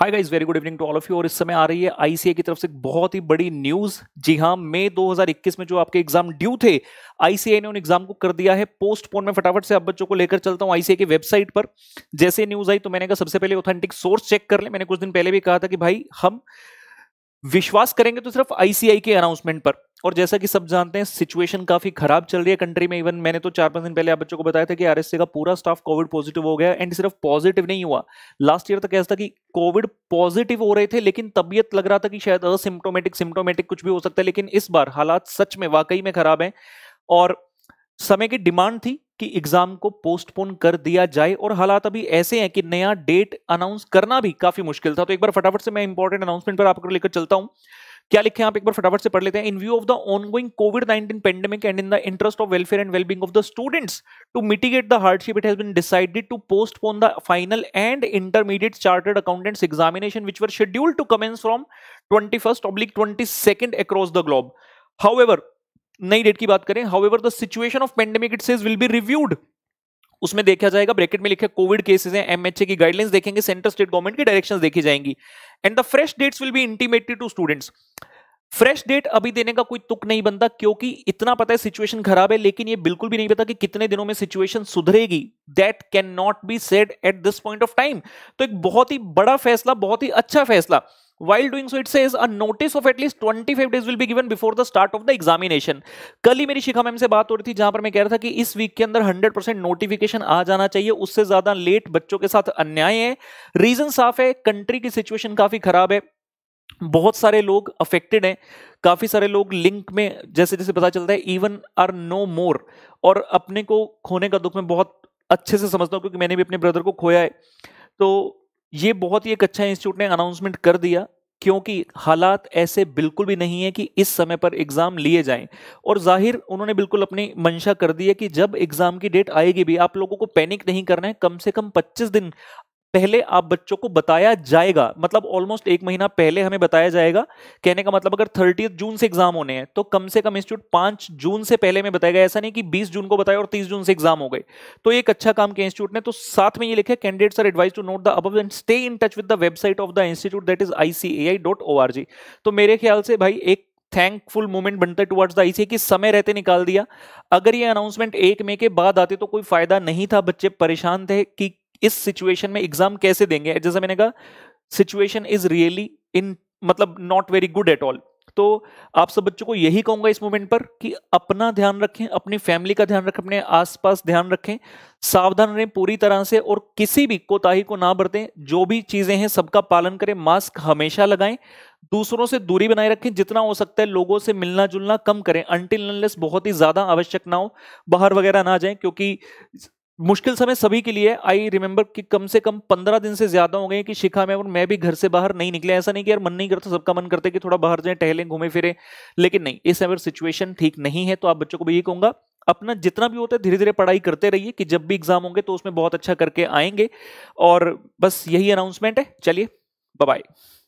hi guys very good evening to all of you और इस समय आ रही है आईसीए की तरफ से बहुत ही बड़ी न्यूज जी हाँ मई 2021 में जो आपके एग्जाम ड्यू थे आईसीए ने उन एग्जाम को कर दिया है पोस्टपोन में फटाफट से अब बच्चों को लेकर चलता हूँ आईसीए की वेबसाइट पर जैसे न्यूज आई तो मैंने कहा सबसे पहले ऑथेंटिक सोर्स चेक कर ले मैंने कुछ दिन पहले भी कहा था कि भाई हम विश्वास करेंगे तो सिर्फ आईसीआई के अनाउंसमेंट पर और जैसा कि सब जानते हैं सिचुएशन काफी खराब चल रही है कंट्री में इवन मैंने तो चार पांच दिन पहले आप बच्चों को बताया था कि आरएससी का पूरा स्टाफ कोविड पॉजिटिव हो गया एंड सिर्फ पॉजिटिव नहीं हुआ लास्ट ईयर तक ऐसा था कि कोविड पॉजिटिव हो रहे थे लेकिन तबियत लग रहा था कि शायद असिम्टोमेटिक सिम्टोमेटिक कुछ भी हो सकता है लेकिन इस बार हालात सच में वाकई में खराब है और समय की डिमांड थी कि एग्जाम को पोस्टपोन कर दिया जाए और हालात अभी ऐसे हैं कि नया डेट अनाउंस करना भी काफी मुश्किल था तो एक बार फटाफट से मैं इंपॉर्टेंट अनाउंसमेंट पर आपको लेकर चलता हूं क्या लिखे आप एक बार फटाफट से पढ़ लेते हैं in view of the ongoing Covid nineteen pandemic and in the interest of welfare and wellbeing of the students to mitigate the hardship it has been decided to postpone the final and intermediate chartered accountants examination which were scheduled to commence from twenty first oblique twenty second across the globe how नई date की बात करें however the situation of pandemic it says will be reviewed उसमें देखा जाएगा bracket में लिखे Covid cases हैं एमएचए की गाइडलाइंस देखेंगे सेंट्रल स्टेट गवर्नमेंट की डायरेक्शन देखी जाएंगी and the fresh dates will be intimated to students fresh date अभी देने का कोई तुक नहीं बनता क्योंकि इतना पता है सिचुएशन खराब है लेकिन ये बिल्कुल भी नहीं पता कि कितने दिनों में सिचुएशन सुधरेगी that can not be said at this point of time तो एक बहुत ही बड़ा फैसला बहुत ही अच्छा फैसला while doing so it say notice of at least twenty five days will be given before the start of the examination कल ही मेरी शिखा मैम से बात हो रही थी जहां पर मैं कह रहा था कि इस वीक के अंदर हंड्रेड परसेंट नोटिफिकेशन आ जाना चाहिए उससे ज्यादा लेट बच्चों के साथ अन्याय है रीजन साफ है कंट्री की सिचुएशन काफी खराब है बहुत सारे लोग अफेक्टेड हैं काफ़ी सारे लोग लिंक में जैसे जैसे पता चलता है इवन आर नो मोर और अपने को खोने का दुख में बहुत अच्छे से समझता हूँ क्योंकि मैंने भी अपने ब्रदर को खोया है तो ये बहुत ही एक अच्छा इंस्टीट्यूट ने अनाउंसमेंट कर दिया क्योंकि हालात ऐसे बिल्कुल भी नहीं है कि इस समय पर एग्ज़ाम लिए जाएं और जाहिर उन्होंने बिल्कुल अपनी मंशा कर दी है कि जब एग्ज़ाम की डेट आएगी भी आप लोगों को पैनिक नहीं करना है कम से कम 25 दिन पहले आप बच्चों को बताया जाएगा मतलब ऑलमोस्ट एक महीना पहले हमें बताया जाएगा कहने का मतलब अगर थर्टी जून से एग्जाम होने हैं तो कम से कम इंस्टीट्यूट पांच जून से पहले में बताएगा ऐसा नहीं कि बीस जून को बताया और तीस जून से एग्जाम हो गए तो एक अच्छा काम किया इंस्टीट्यूट ने तो साथ में ये लिखे candidates are advise to note the above and stay in touch with the website of the institute that is ICAI तो मेरे ख्याल से भाई एक थैंकफुल मोमेंट बनता है टुवर्ड्स द आईसी कि समय रहते निकाल दिया अगर ये अनाउंसमेंट एक मई के बाद आते तो कोई फायदा नहीं था बच्चे परेशान थे कि इस सिचुएशन में एग्जाम कैसे देंगे जैसे मैंने कहा सिचुएशन इज रियली इन मतलब not very good at all तो आप सब बच्चों को यही कहूंगा इस मोमेंट पर कि अपना ध्यान रखें अपनी फैमिली का ध्यान रखें अपने आसपास ध्यान रखें सावधान रहें पूरी तरह से और किसी भी कोताही को ना बरतें जो भी चीजें हैं सबका पालन करें मास्क हमेशा लगाएं दूसरों से दूरी बनाए रखें जितना हो सकता है लोगों से मिलना जुलना कम करें अनटिल बहुत ही ज्यादा आवश्यक ना हो बाहर वगैरह ना जाए क्योंकि मुश्किल समय सभी के लिए आई रिमेंबर कि कम से कम पंद्रह दिन से ज्यादा हो गए कि शिखा में और मैं भी घर से बाहर नहीं निकले ऐसा नहीं कि यार मन नहीं करता सबका मन करता है कि थोड़ा बाहर जाए टहलें घूमे फिरे लेकिन नहीं इस समय सिचुएशन ठीक नहीं है तो आप बच्चों को भी यही कहूंगा अपना जितना भी होता है धीरे धीरे पढ़ाई करते रहिए कि जब भी एग्जाम होंगे तो उसमें बहुत अच्छा करके आएंगे और बस यही अनाउंसमेंट है चलिए बाय